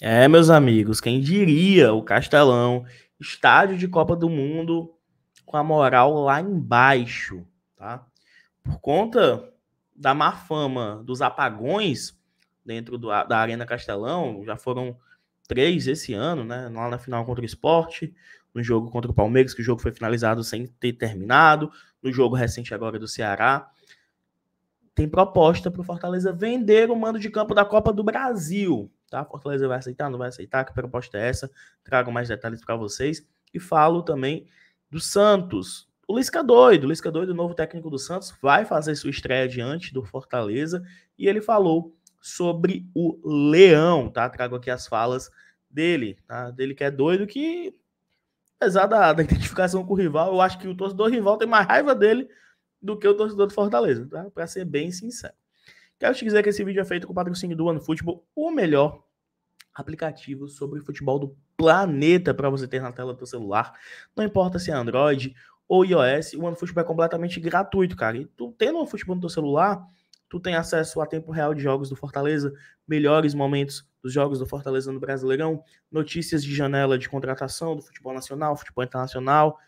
É, meus amigos, quem diria o Castelão, estádio de Copa do Mundo com a moral lá embaixo, tá? Por conta da má fama dos apagões dentro do, da Arena Castelão, já foram três esse ano, né? Lá na final contra o esporte, no jogo contra o Palmeiras, que o jogo foi finalizado sem ter terminado, no jogo recente agora do Ceará. Tem proposta para o Fortaleza vender o mando de campo da Copa do Brasil tá? Fortaleza vai aceitar, não vai aceitar, que proposta é essa? Trago mais detalhes para vocês. E falo também do Santos. O Lisca doido, o Lisca doido, o novo técnico do Santos, vai fazer sua estreia diante do Fortaleza e ele falou sobre o Leão, tá? Trago aqui as falas dele, tá? Dele que é doido que apesar da, da identificação com o rival, eu acho que o torcedor rival tem mais raiva dele do que o torcedor do Fortaleza, tá? Para ser bem sincero. Quero te dizer que esse vídeo é feito com o patrocínio do OneFootball, o melhor aplicativo sobre futebol do planeta para você ter na tela do seu celular. Não importa se é Android ou iOS, o OneFootball é completamente gratuito, cara. E tu tendo o OneFootball no teu celular, tu tem acesso a tempo real de jogos do Fortaleza, melhores momentos dos jogos do Fortaleza no Brasileirão, notícias de janela de contratação do futebol nacional, futebol internacional.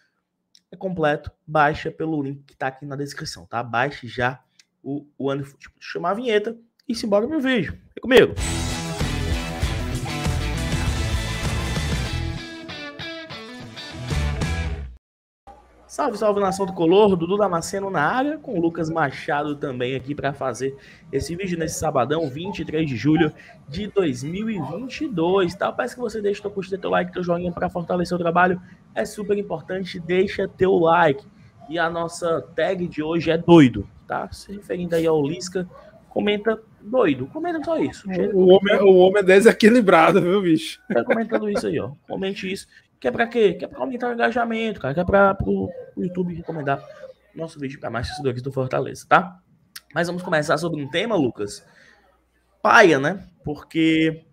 É completo, baixa pelo link que tá aqui na descrição, tá? Baixe já o, o Anderson tipo, chamar a vinheta e simbora meu vídeo. Vem comigo. Salve, salve nação do Color, Dudu Damasceno na área, com o Lucas Machado também aqui para fazer esse vídeo nesse sabadão, 23 de julho de 2022, tá? Peço que você deixe teu curtir, teu like, teu joinha para fortalecer o trabalho, é super importante, deixa teu like. E a nossa tag de hoje é doido, tá? Se referindo aí ao Lisca, comenta doido, comenta só isso. O homem, é- o homem é desequilibrado, viu, bicho? Tá comentando isso aí, ó. Comente isso. Que é pra quê? Que é pra aumentar o engajamento, cara. Que é pra pro YouTube recomendar nosso vídeo para mais torcedores do Fortaleza, tá? Mas vamos começar sobre um tema, Lucas. Paia, né? Porque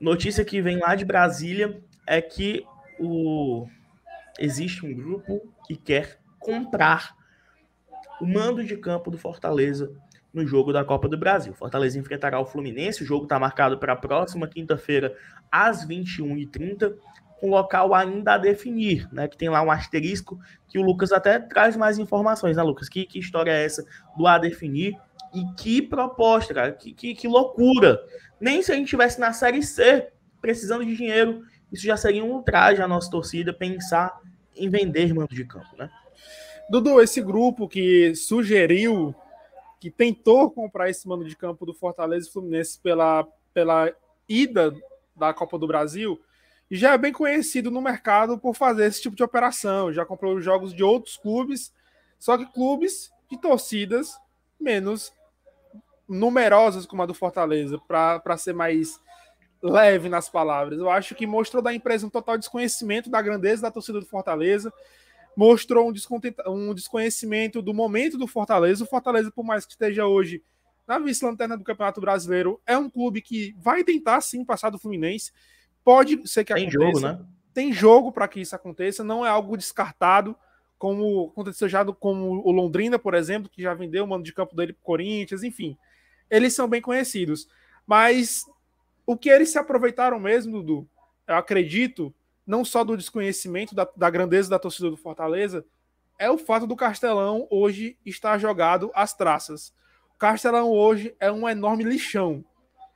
notícia que vem lá de Brasília é que o existe um grupo que quer comprar o mando de campo do Fortaleza no jogo da Copa do Brasil. Fortaleza enfrentará o Fluminense, o jogo está marcado para a próxima quinta-feira, às 21h30, com local ainda a definir, né? Que tem lá um asterisco que o Lucas até traz mais informações, né, Lucas? Que, que história é essa do a definir? E que proposta, cara, que, que, que loucura! Nem se a gente estivesse na Série C precisando de dinheiro, isso já seria um ultraje à nossa torcida pensar em vender mando de campo, né? Dudu, esse grupo que sugeriu, que tentou comprar esse mano de campo do Fortaleza e Fluminense pela, pela ida da Copa do Brasil, já é bem conhecido no mercado por fazer esse tipo de operação. Já comprou jogos de outros clubes, só que clubes de torcidas menos numerosas como a do Fortaleza, para ser mais leve nas palavras. Eu acho que mostrou da empresa um total desconhecimento da grandeza da torcida do Fortaleza mostrou um, um desconhecimento do momento do Fortaleza. O Fortaleza, por mais que esteja hoje na vice-lanterna do Campeonato Brasileiro, é um clube que vai tentar sim passar do Fluminense. Pode ser que Tem aconteça. Jogo, né? Tem jogo para que isso aconteça, não é algo descartado, como aconteceu já com o Londrina, por exemplo, que já vendeu o mano de campo dele para Corinthians, enfim. Eles são bem conhecidos. Mas o que eles se aproveitaram mesmo, Dudu, eu acredito, não só do desconhecimento da, da grandeza da torcida do Fortaleza, é o fato do Castelão hoje estar jogado às traças. O Castelão hoje é um enorme lixão.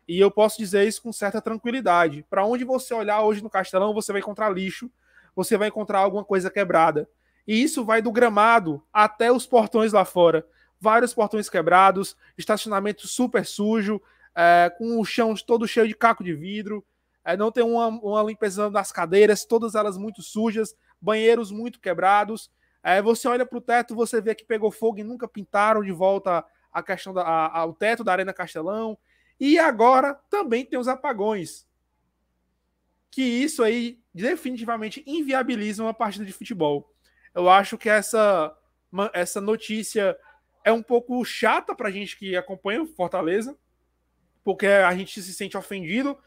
E eu posso dizer isso com certa tranquilidade. Para onde você olhar hoje no Castelão, você vai encontrar lixo, você vai encontrar alguma coisa quebrada. E isso vai do gramado até os portões lá fora. Vários portões quebrados, estacionamento super sujo, é, com o chão todo cheio de caco de vidro. É, não tem uma, uma limpeza das cadeiras, todas elas muito sujas, banheiros muito quebrados. É, você olha para o teto, você vê que pegou fogo e nunca pintaram de volta a questão da, a, ao teto da Arena Castelão. E agora também tem os apagões. Que isso aí definitivamente inviabiliza uma partida de futebol. Eu acho que essa, essa notícia é um pouco chata para a gente que acompanha o Fortaleza, porque a gente se sente ofendido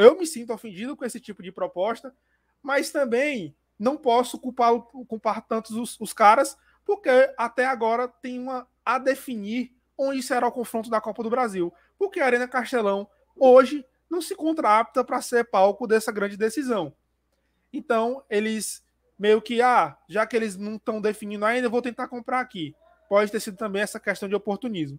eu me sinto ofendido com esse tipo de proposta, mas também não posso culpar, culpar tantos os, os caras, porque até agora tem uma a definir onde será o confronto da Copa do Brasil. Porque a Arena Castelão hoje não se encontra apta para ser palco dessa grande decisão. Então, eles meio que, ah, já que eles não estão definindo ainda, vou tentar comprar aqui. Pode ter sido também essa questão de oportunismo.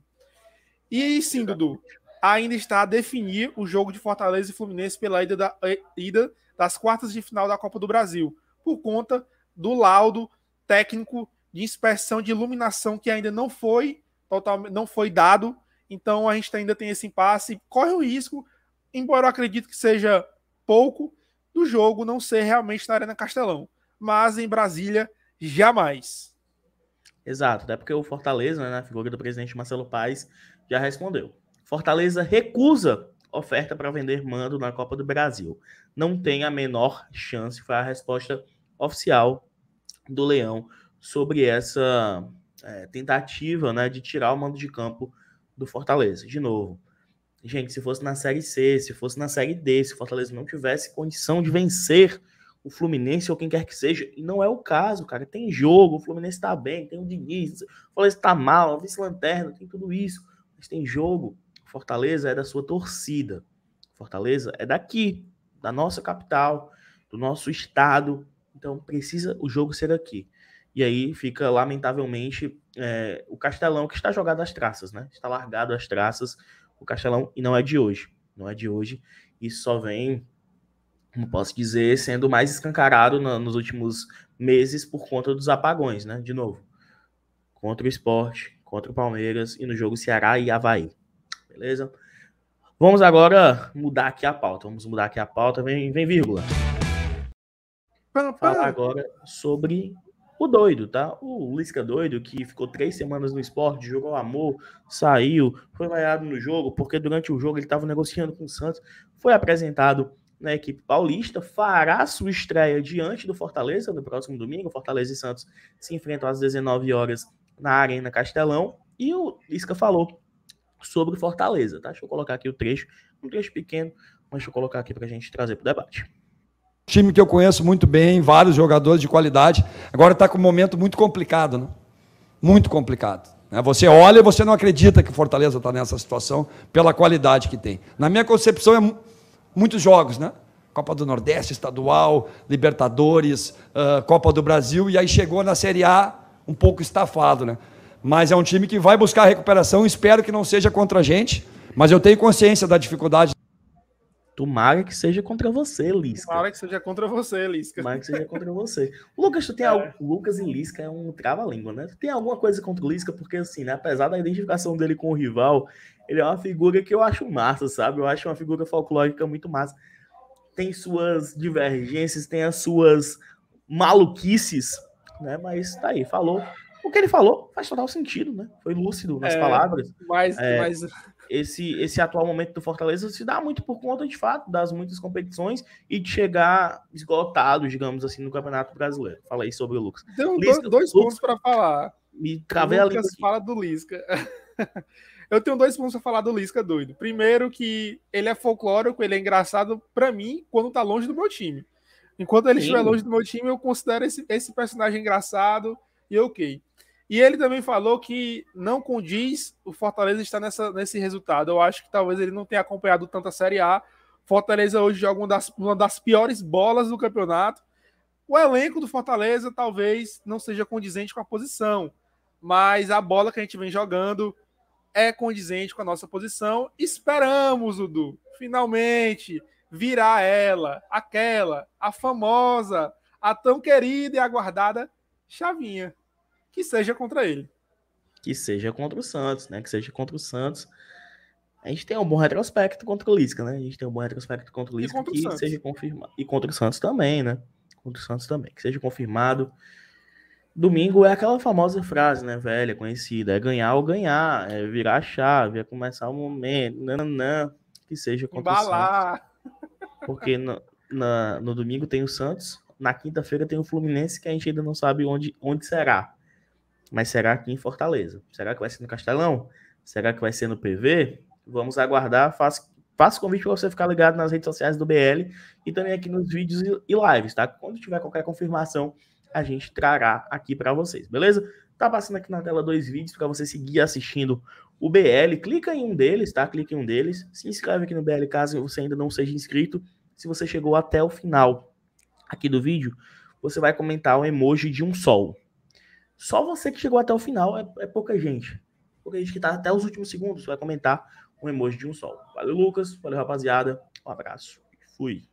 E sim, Dudu, ainda está a definir o jogo de Fortaleza e Fluminense pela ida, da, eh, ida das quartas de final da Copa do Brasil, por conta do laudo técnico de inspeção de iluminação que ainda não foi totalmente não foi dado. Então a gente ainda tem esse impasse, corre o risco, embora eu acredito que seja pouco do jogo não ser realmente na Arena Castelão, mas em Brasília jamais. Exato, até porque o Fortaleza, né, na figura do presidente Marcelo Paes, já respondeu. Fortaleza recusa oferta para vender mando na Copa do Brasil. Não tem a menor chance, foi a resposta oficial do Leão sobre essa é, tentativa né, de tirar o mando de campo do Fortaleza. De novo, gente, se fosse na Série C, se fosse na Série D, se o Fortaleza não tivesse condição de vencer o Fluminense ou quem quer que seja, e não é o caso, cara. Tem jogo, o Fluminense está bem, tem o Diniz, o Fortaleza está mal, o vice-lanterna, tem tudo isso, mas tem jogo. Fortaleza é da sua torcida. Fortaleza é daqui, da nossa capital, do nosso estado. Então precisa o jogo ser aqui. E aí fica, lamentavelmente, é, o Castelão que está jogado às traças, né? Está largado às traças o Castelão e não é de hoje. Não é de hoje. Isso só vem, como posso dizer, sendo mais escancarado nos últimos meses por conta dos apagões, né? De novo. Contra o esporte, contra o Palmeiras e no jogo Ceará e Havaí beleza? Vamos agora mudar aqui a pauta. Vamos mudar aqui a pauta. Vem, vem vírgula. Falar agora sobre o doido, tá? O Lisca doido, que ficou três semanas no esporte, jogou amor, saiu, foi vaiado no jogo, porque durante o jogo ele estava negociando com o Santos, foi apresentado na equipe paulista, fará sua estreia diante do Fortaleza no próximo domingo. Fortaleza e Santos se enfrentam às 19 horas na Arena Castelão. E o Lisca falou sobre Fortaleza, tá? Deixa eu colocar aqui o trecho, um trecho pequeno, mas deixa eu colocar aqui para a gente trazer para o debate. Time que eu conheço muito bem, vários jogadores de qualidade. Agora está com um momento muito complicado, né? Muito complicado. Né? Você olha e você não acredita que o Fortaleza está nessa situação pela qualidade que tem. Na minha concepção, é muitos jogos, né? Copa do Nordeste, Estadual, Libertadores, uh, Copa do Brasil, e aí chegou na Série A um pouco estafado, né? Mas é um time que vai buscar recuperação. Espero que não seja contra a gente. Mas eu tenho consciência da dificuldade. Tomara que seja contra você, Lisca. Tomara que seja contra você, Lisca. Tomara que seja contra você. Lucas, tu tem é. algo... Lucas e Lisca é um trava-língua, né? Tu tem alguma coisa contra o Lisca? Porque, assim, né? apesar da identificação dele com o rival, ele é uma figura que eu acho massa, sabe? Eu acho uma figura folclórica muito massa. Tem suas divergências, tem as suas maluquices, né? Mas tá aí, falou o que ele falou faz total sentido, né? Foi lúcido nas é, palavras. Mas, é, mas... Esse, esse atual momento do Fortaleza se dá muito por conta, de fato, das muitas competições e de chegar esgotado, digamos assim, no Campeonato Brasileiro. Falei sobre o Lucas. Tem dois, dois Lucas, pontos para falar. Me travei a língua. fala do Lisca. Eu tenho dois pontos para falar do Lisca doido. Primeiro que ele é folclórico, ele é engraçado para mim quando tá longe do meu time. Enquanto ele Sim. estiver longe do meu time, eu considero esse, esse personagem engraçado e ok. E ele também falou que não condiz o Fortaleza estar nessa, nesse resultado. Eu acho que talvez ele não tenha acompanhado tanto a Série A. Fortaleza hoje joga uma das, uma das piores bolas do campeonato. O elenco do Fortaleza talvez não seja condizente com a posição, mas a bola que a gente vem jogando é condizente com a nossa posição. Esperamos, Dudu, finalmente virar ela, aquela, a famosa, a tão querida e aguardada chavinha que seja contra ele. Que seja contra o Santos, né? Que seja contra o Santos. A gente tem um bom retrospecto contra o Lisca, né? A gente tem um bom retrospecto contra o Lisca que o seja confirmado. E contra o Santos também, né? Contra o Santos também, que seja confirmado. Domingo é aquela famosa frase, né, velha, conhecida, é ganhar ou ganhar, é virar a chave, é começar o momento, nananã, que seja contra Embalar. o Santos. Porque no, na, no domingo tem o Santos, na quinta-feira tem o Fluminense, que a gente ainda não sabe onde, onde será mas será aqui em Fortaleza. Será que vai ser no Castelão? Será que vai ser no PV? Vamos aguardar. Faço, convite para você ficar ligado nas redes sociais do BL e também aqui nos vídeos e lives, tá? Quando tiver qualquer confirmação, a gente trará aqui para vocês, beleza? Tá passando aqui na tela dois vídeos para você seguir assistindo o BL. Clica em um deles, tá? Clica em um deles. Se inscreve aqui no BL caso você ainda não seja inscrito. Se você chegou até o final aqui do vídeo, você vai comentar o emoji de um sol, só você que chegou até o final é, é pouca gente. Pouca gente que tá até os últimos segundos vai comentar um emoji de um sol. Valeu, Lucas. Valeu, rapaziada. Um abraço. Fui.